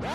you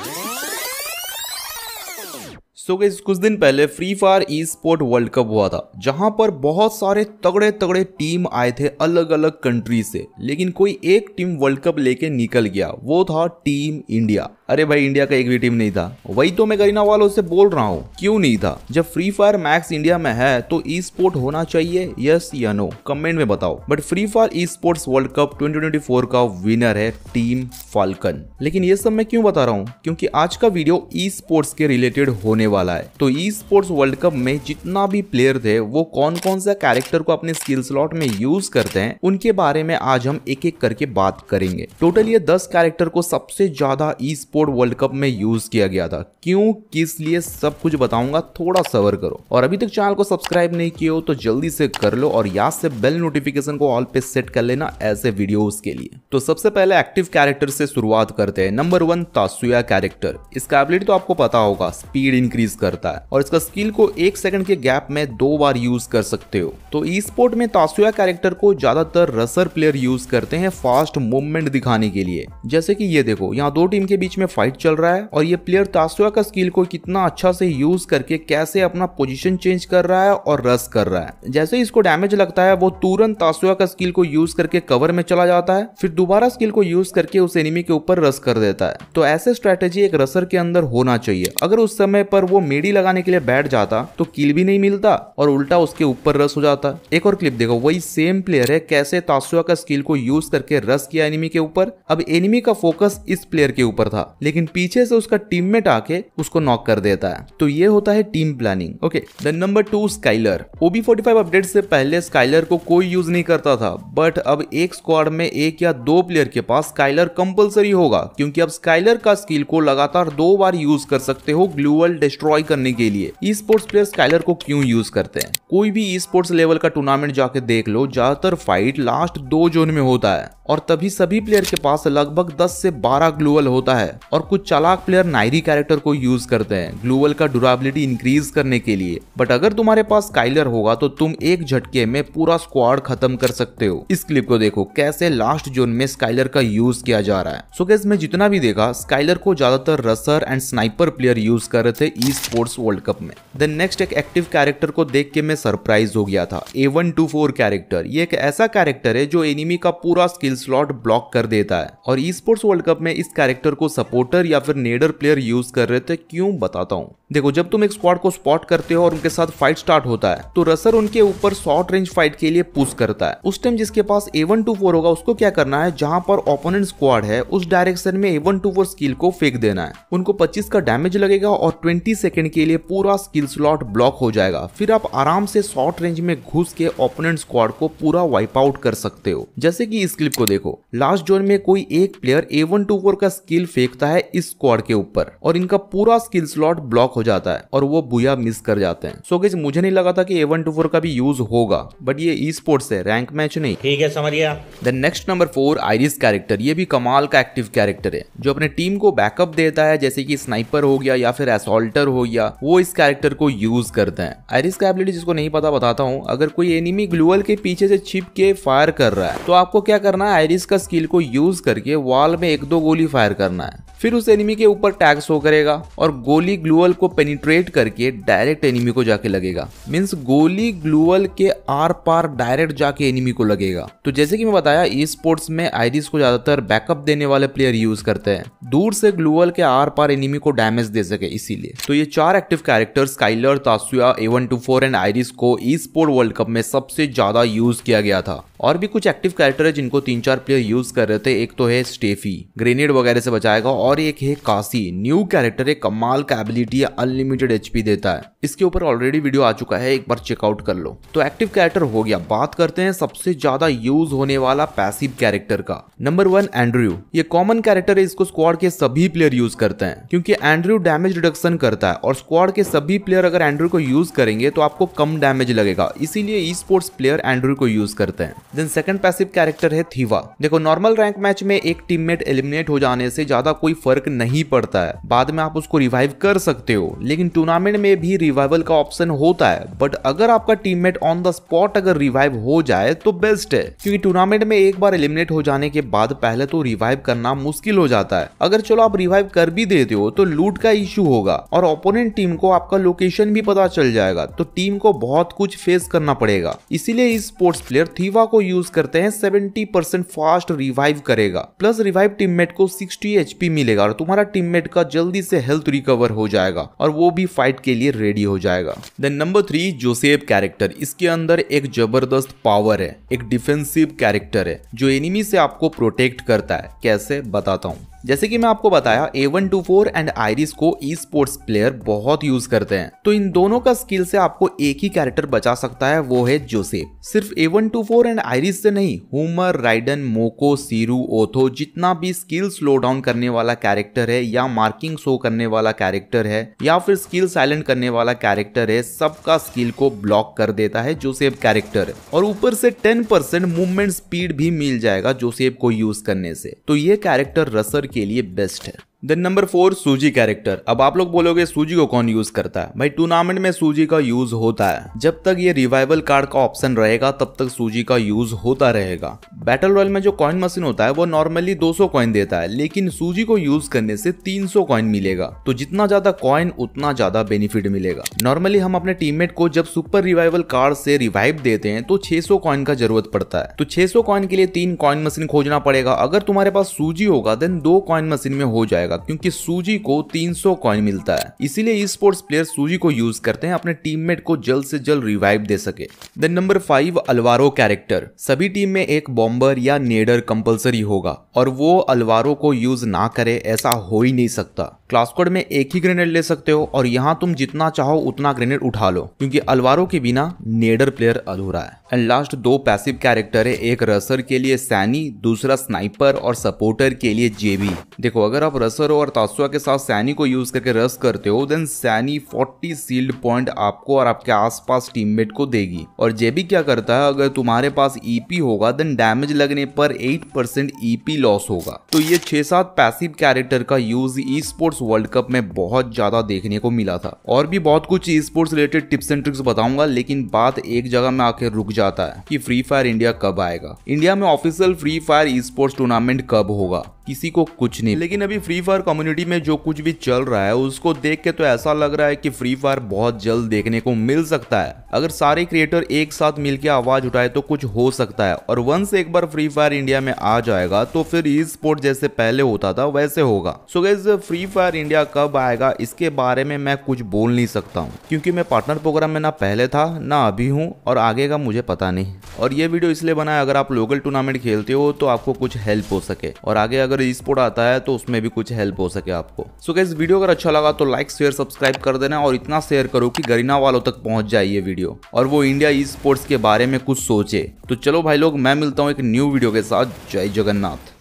so so कुछ दिन पहले free fire E sport world cup हुआ था जहां पर बहुत सारे तगड़े तगड़े टीम आए थे अलग अलग कंट्री से लेकिन कोई एक टीम वर्ल्ड कप लेके निकल गया वो था टीम इंडिया अरे भाई इंडिया का एक भी टीम नहीं था वही तो मैं करीना वालों से बोल रहा हूँ क्यों नहीं था जब फ्री फायर मैक्स इंडिया में है तो ई स्पोर्ट होना चाहिए यस या नो कमेंट में बताओ but free fire e sports world cup 2024 का विनर है टीम फाल्कन लेकिन ये सब मैं क्यों बता रहा हूँ क्योंकि आज का वीडियो ई स्पोर्ट्स के रिलेटेड होने वाला है तो ई स्पोर्ट्स वर्ल्ड कप में जितना भी प्लेयर थे वो कौन कौन सा कैरेक्टर को अपने स्किल स्लॉट में यूज करते हैं उनके बारे में आज हम एक एक करके बात करेंगे टोटल ये दस कैरेक्टर को सबसे ज्यादा ई स्पोर्ट वर्ल्ड कप में यूज किया गया था क्यों किस लिए सब कुछ बताऊंगा थोड़ा सवर करो और अभी तक चैनल को सब्सक्राइब नहीं किया हो तो जल्दी से कर लो और याद से बेल नोटिफिकेशन को ऑल पे सेट कर लेना ऐसे वीडियोस के लिए तो सबसे पहले एक्टिव कैरेक्टर से शुरुआत करते हैं नंबर वन तासुया कैरेक्टर इसका एबिलिटी तो आपको पता होगा स्पीड इंक्रीज इंक्रीज करता है और इसका स्किल को एक सेकंड के गैप में दो बार यूज कर सकते हो तो ई स्पोर्ट में तासुया कैरेक्टर को ज्यादातर रसर प्लेयर यूज करते हैं फास्ट मूवमेंट दिखाने के लिए जैसे कि ये देखो यहाँ दो टीम के बीच में फाइट चल रहा है और ये प्लेयर तासुया का स्किल को कितना अच्छा से यूज करके कैसे अपना पोजिशन चेंज कर रहा है और रस कर रहा है जैसे इसको डैमेज लगता है वो तुरंत तासुया का स्किल को यूज करके कवर में चला जाता है फिर दोबारा स्किल को यूज करके उस एनिमी के ऊपर रस कर देता है तो ऐसे स्ट्रेटेजी एक रसर के अंदर होना चाहिए अगर उस समय पर वो मेड़ी लगाने के लिए बैठ जाता तो किल भी नहीं मिलता और उल्टा उसके ऊपर रस हो जाता एक और क्लिप देखो वही सेम प्लेयर है कैसे तासुआ का स्किल को यूज करके रस किया एनिमी के ऊपर अब एनिमी का फोकस इस प्लेयर के ऊपर था लेकिन पीछे से उसका टीममेट आके उसको नॉक कर देता है तो ये होता है team planning okay then number two Skyler OB forty update से पहले स्काइलर को कोई यूज नहीं करता था बट अब एक स्क्वाड में एक या दो प्लेयर के पास स्काइलर कंपलसरी होगा क्योंकि अब स्काइलर का स्किल को लगातार दो बार यूज कर सकते हो ग्लूअल डिस्ट्रॉय करने के लिए ई स्पोर्ट्स प्लेयर स्काइलर को क्यों यूज करते हैं कोई भी ई स्पोर्ट्स लेवल का टूर्नामेंट जाके देख लो ज्यादातर फाइट लास्ट दो जोन में होता है और तभी सभी प्लेयर के पास लगभग 10 से 12 ग्लूवल होता है और कुछ चालाक प्लेयर नायरी कैरेक्टर को यूज करते हैं ग्लूवल का ड्यूरेबिलिटी इंक्रीज करने के लिए बट अगर तुम्हारे पास स्काइलर होगा तो तुम एक झटके में पूरा स्क्वाड खत्म कर सकते हो इस क्लिप को देखो कैसे लास्ट जोन में स्काइलर का यूज किया जा रहा है सो so, मैं जितना भी देखा स्काइलर को ज्यादातर rusher and sniper player use कर रहे थे ई स्पोर्ट्स वर्ल्ड कप में देन नेक्स्ट एक एक्टिव कैरेक्टर को देख के मैं सरप्राइज हो गया था A one two four character ये एक ऐसा कैरेक्टर है जो एनिमी का पूरा स्किल स्लॉट ब्लॉक कर देता है और ई स्पोर्ट्स वर्ल्ड कप में इस कैरेक्टर को सपोर्टर या फिर नेडर प्लेयर यूज कर रहे थे क्यों बताता हूँ देखो जब तुम एक स्क्वाड को स्पॉट करते हो और उनके साथ फाइट स्टार्ट होता है तो रसर उनके ऊपर शॉर्ट रेंज फाइट के लिए पुश करता है उस टाइम जिसके पास ए वन टू फोर होगा उसको क्या करना है जहां पर ओपोनेंट स्क्वाड है उस डायरेक्शन में A one two four skill को फेंक देना है उनको पच्चीस का डैमेज लगेगा और ट्वेंटी 60 सेकंड के लिए पूरा स्किल स्लॉट ब्लॉक हो जाएगा फिर आप आराम से शॉर्ट रेंज में घुस के ओपोनेंट स्क्वाड को पूरा वाइप आउट कर सकते हो जैसे कि इस क्लिप को देखो लास्ट जोन में कोई एक player A one two four का स्किल फेंकता है इस स्क्वाड के ऊपर और इनका पूरा स्किल स्लॉट ब्लॉक हो जाता है और वो बुया मिस कर जाते हैं सो so, मुझे नहीं लगा था कि ए वन टू फोर का भी यूज होगा बट ये ई स्पोर्ट्स है रैंक मैच नहीं ठीक है समझिया the next number four Iris character ये भी कमाल का एक्टिव कैरेक्टर है जो अपने टीम को बैकअप देता है जैसे की स्नाइपर हो गया या फिर एसोल्टर कैरेक्टर हो गया वो इस कैरेक्टर को यूज करते हैं आयरिस का एबिलिटी जिसको नहीं पता बताता हूँ अगर कोई एनिमी ग्लूअल के पीछे से छिप के फायर कर रहा है तो आपको क्या करना है आयरिस का स्किल को यूज करके वॉल में एक दो गोली फायर करना है फिर उस एनिमी के ऊपर टैक्स हो करेगा और गोली ग्लूअल को पेनिट्रेट करके डायरेक्ट एनिमी को जाके लगेगा मीन्स गोली ग्लूअल के आर पार डायरेक्ट जाके एनिमी को लगेगा तो जैसे कि मैं बताया ई स्पोर्ट्स में आयरिस को ज्यादातर बैकअप देने वाले प्लेयर यूज करते हैं दूर से ग्लूअल के आर पार एनिमी को डैमेज दे सके इसीलिए तो ये चार active character Skyler Tatsuya A one two four and Iris को ई स्पोर्ट वर्ल्ड कप में सबसे ज्यादा यूज किया गया था और भी कुछ एक्टिव कैरेक्टर है जिनको तीन चार प्लेयर यूज कर रहे थे एक तो है स्टेफी ग्रेनेड वगैरह से बचाएगा और एक है काशी न्यू कैरेक्टर है कमाल का एबिलिटी है अनलिमिटेड एचपी देता है इसके ऊपर ऑलरेडी वीडियो आ चुका है एक बार चेकआउट कर लो तो एक्टिव कैरेक्टर हो गया बात करते हैं सबसे ज्यादा यूज होने वाला पैसिव कैरेक्टर का नंबर वन एंड्रयू ये कॉमन कैरेक्टर है इसको स्क्वाड के सभी प्लेयर यूज करते हैं क्योंकि एंड्रयू डैमेज रिडक्शन करता है और स्क्वाड के सभी प्लेयर अगर एंड्रयू को यूज करेंगे तो आपको कम डैमेज लगेगा इसीलिए ई स्पोर्ट्स प्लेयर एंड्रयू को यूज करते हैं देन सेकंड पैसिव कैरेक्टर है थीवा देखो नॉर्मल रैंक मैच में एक टीममेट एलिमिनेट हो जाने से ज्यादा कोई फर्क नहीं पड़ता है बाद में आप उसको रिवाइव कर सकते हो लेकिन टूर्नामेंट में भी रिवाइवल का ऑप्शन होता है बट अगर आपका टीममेट ऑन द स्पॉट अगर रिवाइव हो जाए तो बेस्ट है क्योंकि टूर्नामेंट में एक बार एलिमिनेट हो जाने के बाद पहले तो रिवाइव करना मुश्किल हो जाता है अगर चलो आप रिवाइव कर भी देते हो तो लूट का इश्यू होगा और ओपोनेंट टीम को आपका लोकेशन भी पता चल जाएगा तो टीम को बहुत कुछ फेस करना पड़ेगा इसीलिए इस स्पोर्ट्स प्लेयर थीवा को यूज करते हैं सेवेंटी परसेंट फास्ट रिवाइव करेगा प्लस रिवाइव टीममेट को सिक्सटी एचपी मिलेगा और तुम्हारा टीममेट का जल्दी से हेल्थ रिकवर हो जाएगा और वो भी फाइट के लिए रेडी हो जाएगा then number three Joseph character इसके अंदर एक जबरदस्त पावर है एक डिफेंसिव कैरेक्टर है जो एनिमी से आपको प्रोटेक्ट करता है कैसे बताता हूँ जैसे कि मैं आपको बताया A one two four and Iris को ई स्पोर्ट्स प्लेयर बहुत यूज करते हैं तो इन दोनों का स्किल से आपको एक ही कैरेक्टर बचा सकता है वो है जोसेफ सिर्फ A one two four and Iris से नहीं हुमर राइडन मोको सीरू ओथो जितना भी स्किल स्लो डाउन करने वाला कैरेक्टर है या मार्किंग शो करने वाला कैरेक्टर है या फिर स्किल साइलेंट करने वाला कैरेक्टर है सबका स्किल को ब्लॉक कर देता है जोसेफ कैरेक्टर और ऊपर से टेन परसेंट मूवमेंट स्पीड भी मिल जाएगा जोसेफ को यूज करने से तो ये कैरेक्टर रसर के लिए बेस्ट है then number four Suzy character अब आप लोग बोलोगे सूजी को कौन यूज करता है भाई टूर्नामेंट में सूजी का यूज होता है जब तक ये रिवाइवल कार्ड का ऑप्शन रहेगा तब तक सूजी का यूज होता रहेगा बैटल रॉयल में जो कॉइन मशीन होता है वो नॉर्मली 200 कॉइन देता है लेकिन सूजी को यूज करने से 300 कॉइन मिलेगा तो जितना ज्यादा कॉइन उतना ज्यादा बेनिफिट मिलेगा नॉर्मली हम अपने टीममेट को जब सुपर रिवाइवल कार्ड से रिवाइव देते हैं तो सौ कॉइन का जरूरत पड़ता है तो सौ कॉइन के लिए तीन कॉइन मशीन खोजना पड़ेगा अगर तुम्हारे पास सूजी होगा देन दो कॉइन मशीन में हो जाएगा जाएगा क्योंकि सूजी को 300 सौ कॉइन मिलता है इसीलिए स्पोर्ट्स प्लेयर सूजी को यूज करते हैं अपने टीममेट को जल्द से जल्द रिवाइव दे सके then number five Alvaro character सभी टीम में एक बॉम्बर या नेडर कंपल्सरी होगा और वो अलवारो को यूज ना करे ऐसा हो ही नहीं सकता क्लासकोड में एक ही ग्रेनेड ले सकते हो और यहाँ तुम जितना चाहो उतना ग्रेनेड उठा लो क्योंकि अलवारों के बिना नेडर प्लेयर अधूरा है एंड लास्ट दो पैसिव कैरेक्टर है एक रसर के लिए सैनी दूसरा स्नाइपर और सपोर्टर के लिए जेबी देखो अगर आप रसर अक्सर और तासुआ के साथ सैनी को यूज करके रस करते हो देन सैनी 40 सील्ड पॉइंट आपको और आपके आसपास टीममेट को देगी और जे भी क्या करता है अगर तुम्हारे पास ईपी e होगा देन डैमेज लगने पर 8 परसेंट ईपी लॉस होगा तो ये छह सात पैसिव कैरेक्टर का use e sports world cup में बहुत ज्यादा देखने को मिला था और भी बहुत कुछ esports related tips and tricks बताऊंगा लेकिन बात एक जगह में आके रुक जाता है की फ्री फायर इंडिया कब आएगा इंडिया में ऑफिसियल फ्री फायर ई स्पोर्ट्स टूर्नामेंट कब होगा किसी को कुछ नहीं लेकिन अभी फ्री फायर कम्युनिटी में जो कुछ भी चल रहा है उसको देख के तो ऐसा लग रहा है कि फ्री फायर बहुत जल्द देखने को मिल सकता है अगर सारे क्रिएटर एक साथ मिलकर आवाज उठाए तो कुछ हो सकता है और वंस एक बार फ्री फायर इंडिया में आ जाएगा तो फिर ई स्पोर्ट जैसे पहले होता था वैसे होगा so guess Free Fire India कब आएगा इसके बारे में मैं कुछ बोल नहीं सकता हूँ क्योंकि मैं पार्टनर प्रोग्राम में ना पहले था ना अभी हूँ और आगे का मुझे पता नहीं और ये वीडियो इसलिए बनाया अगर आप लोकल टूर्नामेंट खेलते हो तो आपको कुछ हेल्प हो सके और आगे अगर रीस्पोर्ट आता है तो उसमें भी कुछ हेल्प हो सके आपको सो so, इस वीडियो अगर अच्छा लगा तो लाइक शेयर सब्सक्राइब कर देना और इतना शेयर करो कि गरीना वालों तक पहुंच जाए ये वीडियो और वो इंडिया ई स्पोर्ट्स के बारे में कुछ सोचे तो चलो भाई लोग मैं मिलता हूँ एक न्यू वीडियो के साथ जय जगन्नाथ